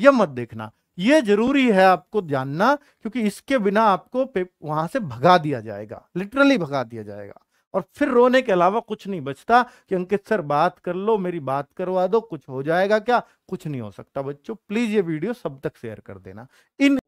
या मत देखना ये जरूरी है आपको जानना क्योंकि इसके बिना आपको वहां से भगा दिया जाएगा लिटरली भगा दिया जाएगा और फिर रोने के अलावा कुछ नहीं बचता कि अंकित सर बात कर लो मेरी बात करवा दो कुछ हो जाएगा क्या कुछ नहीं हो सकता बच्चों प्लीज ये वीडियो सब तक शेयर कर देना इन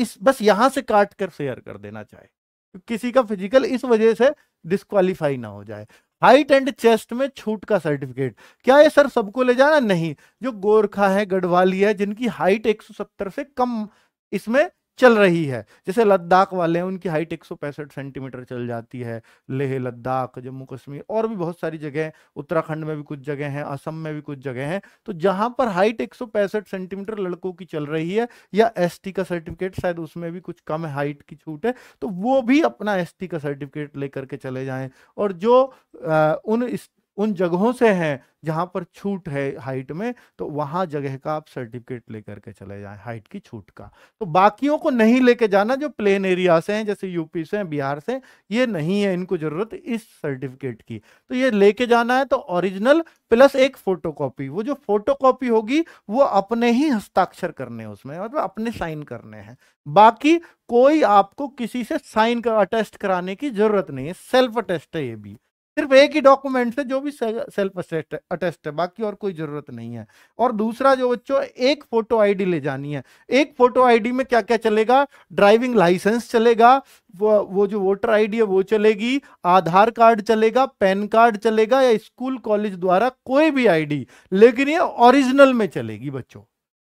इस बस यहां से काट कर शेयर कर देना चाहे किसी का फिजिकल इस वजह से डिस्कालीफाई ना हो जाए हाइट एंड चेस्ट में छूट का सर्टिफिकेट क्या ये सर सबको ले जाना नहीं जो गोरखा है गढ़वाली है जिनकी हाइट 170 से कम इसमें चल रही है जैसे लद्दाख वाले हैं उनकी हाइट एक सेंटीमीटर चल जाती है लेह लद्दाख जम्मू कश्मीर और भी बहुत सारी जगह हैं उत्तराखंड में भी कुछ जगह हैं असम में भी कुछ जगह हैं तो जहां पर हाइट एक सेंटीमीटर लड़कों की चल रही है या एस का सर्टिफिकेट शायद उसमें भी कुछ कम हाइट की छूट है तो वो भी अपना एस का सर्टिफिकेट लेकर के चले जाए और जो आ, उन उन जगहों से हैं जहां पर छूट है हाइट में तो वहां जगह का आप सर्टिफिकेट लेकर के चले जाएं हाइट की छूट का तो बाकियों को नहीं लेके जाना जो प्लेन एरिया से हैं जैसे यूपी से बिहार से ये नहीं है इनको ज़रूरत इस सर्टिफिकेट की तो ये लेके जाना है तो ओरिजिनल प्लस एक फोटोकॉपी वो जो फोटोकॉपी होगी वो अपने ही हस्ताक्षर करने हैं उसमें मतलब अपने साइन करने हैं बाकी कोई आपको किसी से साइन कर अटेस्ट कराने की जरूरत नहीं है सेल्फ अटेस्ट है ये भी सिर्फ एक ही डॉक्यूमेंट से जो भी सेल्फ अटेस्ट है बाकी और कोई जरूरत नहीं है और दूसरा जो बच्चों एक फोटो आईडी ले जानी है एक फोटो आईडी में क्या क्या चलेगा ड्राइविंग लाइसेंस चलेगा वो, वो जो वोटर आईडी है वो चलेगी आधार कार्ड चलेगा पैन कार्ड चलेगा या स्कूल कॉलेज द्वारा कोई भी आईडी लेकिन ये ऑरिजिनल में चलेगी बच्चों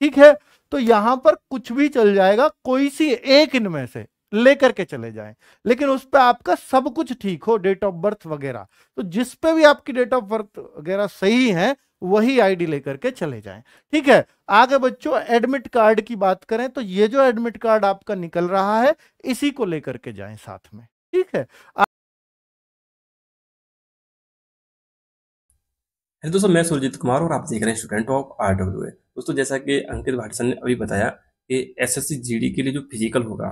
ठीक है तो यहां पर कुछ भी चल जाएगा कोई सी एक इनमें से लेकर के चले जाएं लेकिन उस पर आपका सब कुछ ठीक हो डेट ऑफ बर्थ वगैरह तो जिस पे भी आपकी डेट ऑफ बर्थ वगैरह सही है वही आईडी लेकर के चले जाएं ठीक है आगे बच्चों एडमिट कार्ड की बात करें तो ये जो एडमिट कार्ड आपका निकल रहा है इसी को लेकर के जाएं साथ में ठीक है हेलो दोस्तों मैं सुरजीत कुमार और आप देख रहे हैं student of R W A दोस्तों जैसा कि अंकित भाटसन ने अभी बताया कि एसएससी जीडी के लिए जो फिजिकल होगा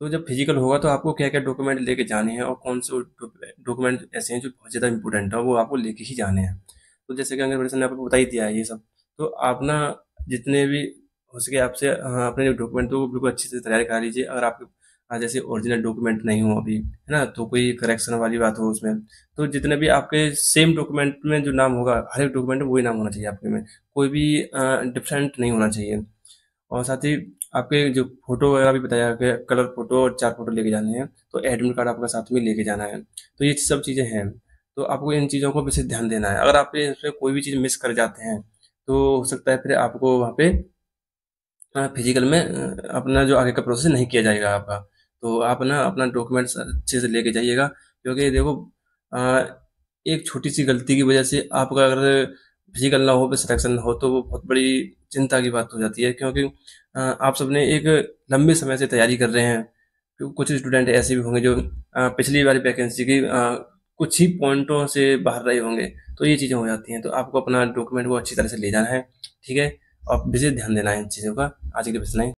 तो जब फिजिकल होगा तो आपको क्या क्या डॉक्यूमेंट लेके जाने हैं और कौन से डॉक्यूमेंट ऐसे हैं जो बहुत ज़्यादा इंपॉर्टेंट है वो आपको लेके ही जाने हैं तो जैसे कि अंगर ने आपको बता ही दिया है ये सब तो आप ना जितने भी हो सके आपसे हाँ अपने डॉक्यूमेंट तो बिल्कुल अच्छे से तैयार करा लीजिए अगर आपके हाँ जैसे ओरिजिनल डॉक्यूमेंट नहीं हो अभी है ना तो कोई करेक्शन वाली बात हो उसमें तो जितने भी आपके सेम डॉक्यूमेंट में जो नाम होगा हर एक डॉक्यूमेंट में वही नाम होना चाहिए आपके में कोई भी डिफरेंट नहीं होना चाहिए और साथ ही आपके जो फोटो वगैरह भी बताया कि कलर फोटो और चार फोटो लेके जाने हैं तो एडमिट कार्ड आपका साथ में लेके जाना है तो ये सब चीज़ें हैं तो आपको इन चीज़ों को विशेष ध्यान देना है अगर आप इसमें कोई भी चीज़ मिस कर जाते हैं तो हो सकता है फिर आपको वहाँ पे फिजिकल में अपना जो आगे का प्रोसेस नहीं किया जाएगा आपका तो आप ना अपना डॉक्यूमेंट्स अच्छे से लेके जाइएगा क्योंकि देखो एक छोटी सी गलती की वजह से आपका अगर फिजिकल ना हो पे सिलेक्शन हो तो वो बहुत बड़ी चिंता की बात हो जाती है क्योंकि आप सबने एक लंबे समय से तैयारी कर रहे हैं कुछ स्टूडेंट ऐसे भी होंगे जो पिछली बार वैकेंसी की कुछ ही पॉइंटों से बाहर रहे होंगे तो ये चीज़ें हो जाती हैं तो आपको अपना डॉक्यूमेंट को अच्छी तरह से ले जाना है ठीक है और विशेष ध्यान देना है इन चीज़ों का आज के लिए बस नहीं